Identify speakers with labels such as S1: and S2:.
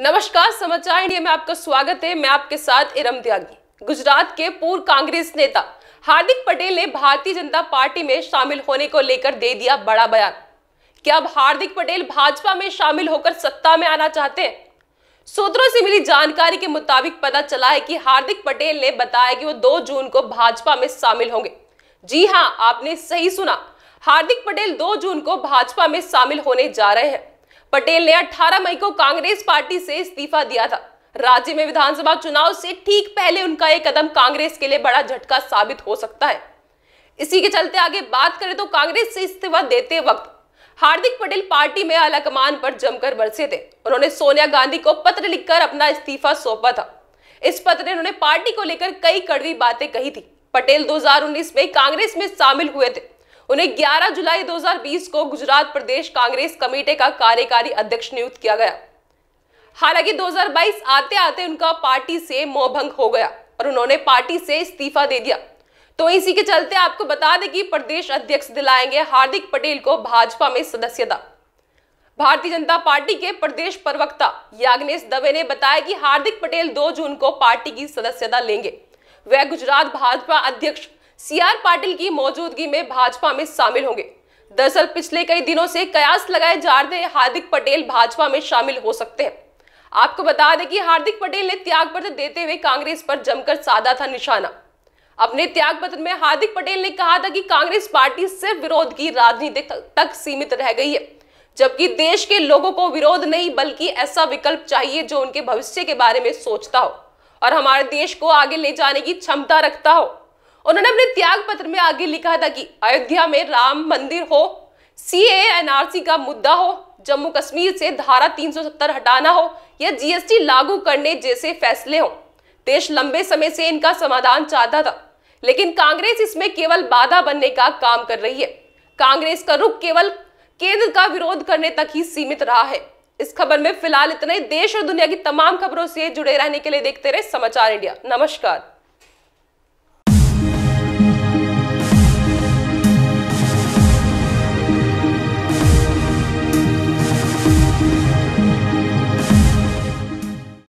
S1: नमस्कार समाचार इंडिया में आपका स्वागत है मैं आपके साथ इरम त्यागी गुजरात के पूर्व कांग्रेस नेता हार्दिक पटेल ने भारतीय जनता पार्टी में शामिल होने को लेकर दे दिया बड़ा बयान क्या अब हार्दिक पटेल भाजपा में शामिल होकर सत्ता में आना चाहते हैं सूत्रों से मिली जानकारी के मुताबिक पता चला है कि हार्दिक पटेल ने बताया कि वो 2 जून को भाजपा में शामिल होंगे जी हाँ आपने सही सुना हार्दिक पटेल 2 जून को भाजपा में शामिल होने जा रहे हैं पटेल ने 18 मई को कांग्रेस पार्टी से इस्तीफा दिया था राज्य में विधानसभा चुनाव से ठीक पहले उनका यह कदम कांग्रेस के लिए बड़ा झटका साबित हो सकता है इसी के चलते आगे बात करें तो कांग्रेस से इस्तीफा देते वक्त हार्दिक पटेल पार्टी में आलाकमान पर जमकर बरसे थे उन्होंने सोनिया गांधी को पत्र लिखकर अपना इस्तीफा सौंपा था इस पत्र में उन्होंने पार्टी को लेकर कई कड़वी बातें कही थी पटेल 2019 में कांग्रेस में शामिल हुए थे उन्हें 11 जुलाई 2020 को गुजरात प्रदेश कांग्रेस कमेटी का कार्यकारी अध्यक्ष नियुक्त किया गया हालांकि 2022 आते आते उनका पार्टी से मोहभंग हो गया और उन्होंने पार्टी से इस्तीफा दे दिया तो इसी के चलते आपको बता दें कि प्रदेश अध्यक्ष दिलाएंगे हार्दिक पटेल को भाजपा में सदस्यता भारतीय जनता पार्टी के प्रदेश प्रवक्ता याग्नेश दवे ने बताया कि हार्दिक पटेल 2 जून को पार्टी की सदस्यता लेंगे वह गुजरात भाजपा अध्यक्ष सी आर पाटिल की मौजूदगी में भाजपा में शामिल होंगे दरअसल पिछले कई दिनों से कयास लगाए जा रहे हार्दिक पटेल भाजपा में शामिल हो सकते हैं आपको बता दें कि हार्दिक पटेल ने त्याग पत्र देते हुए कांग्रेस पर जमकर साधा था निशाना अपने त्याग पत्र में हार्दिक पटेल ने कहा था कि कांग्रेस पार्टी सिर्फ विरोध की राजनीति तक सीमित रह गई है जबकि देश के लोगों को विरोध नहीं बल्कि ऐसा विकल्प चाहिए जो उनके भविष्य के बारे में सोचता हो और हमारे देश को आगे ले जाने की क्षमता रखता हो उन्होंने अपने त्याग पत्र में आगे लिखा था कि अयोध्या में राम मंदिर हो सी एनआरसी का मुद्दा हो जम्मू कश्मीर से धारा 370 हटाना हो या जीएसटी लागू करने जैसे फैसले हो देश लंबे समय से इनका समाधान चाहता था लेकिन कांग्रेस इसमें केवल बाधा बनने का काम कर रही है कांग्रेस का रुख केवल केंद्र का विरोध करने तक ही सीमित रहा है इस खबर में फिलहाल इतने देश और दुनिया की तमाम खबरों से जुड़े रहने के लिए देखते रहे समाचार इंडिया नमस्कार